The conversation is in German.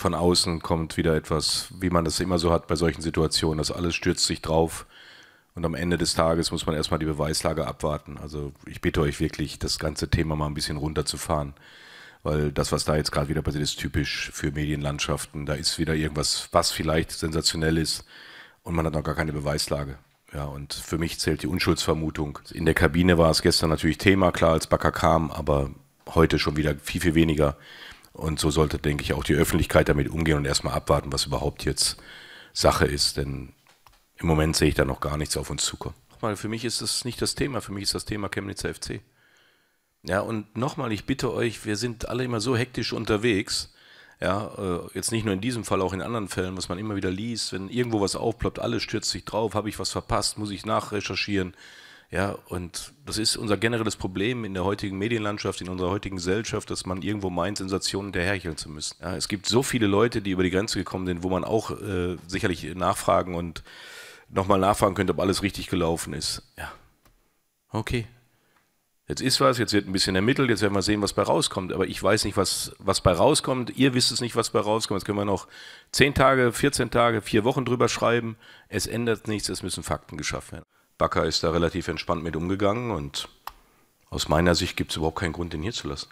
von außen kommt wieder etwas, wie man das immer so hat bei solchen Situationen, dass alles stürzt sich drauf und am Ende des Tages muss man erstmal die Beweislage abwarten. Also ich bitte euch wirklich, das ganze Thema mal ein bisschen runterzufahren, weil das, was da jetzt gerade wieder passiert, ist typisch für Medienlandschaften. Da ist wieder irgendwas, was vielleicht sensationell ist und man hat noch gar keine Beweislage. Ja, und für mich zählt die Unschuldsvermutung. In der Kabine war es gestern natürlich Thema, klar, als Backer kam, aber heute schon wieder viel, viel weniger. Und so sollte, denke ich, auch die Öffentlichkeit damit umgehen und erstmal abwarten, was überhaupt jetzt Sache ist. Denn im Moment sehe ich da noch gar nichts auf uns zukommen. Nochmal, für mich ist das nicht das Thema, für mich ist das Thema Chemnitzer FC. Ja, und nochmal, ich bitte euch, wir sind alle immer so hektisch unterwegs. Ja, äh, jetzt nicht nur in diesem Fall, auch in anderen Fällen, was man immer wieder liest, wenn irgendwo was aufploppt, alles stürzt sich drauf, habe ich was verpasst, muss ich nachrecherchieren. Ja, und das ist unser generelles Problem in der heutigen Medienlandschaft, in unserer heutigen Gesellschaft, dass man irgendwo meint, Sensationen hinterhercheln zu müssen. Ja, es gibt so viele Leute, die über die Grenze gekommen sind, wo man auch äh, sicherlich nachfragen und nochmal nachfragen könnte, ob alles richtig gelaufen ist. Ja. Okay. Jetzt ist was, jetzt wird ein bisschen ermittelt, jetzt werden wir sehen, was bei rauskommt. Aber ich weiß nicht, was, was bei rauskommt. Ihr wisst es nicht, was bei rauskommt. Jetzt können wir noch 10 Tage, 14 Tage, 4 Wochen drüber schreiben. Es ändert nichts, es müssen Fakten geschaffen werden. Bakker ist da relativ entspannt mit umgegangen und aus meiner Sicht gibt es überhaupt keinen Grund, den hier zu lassen.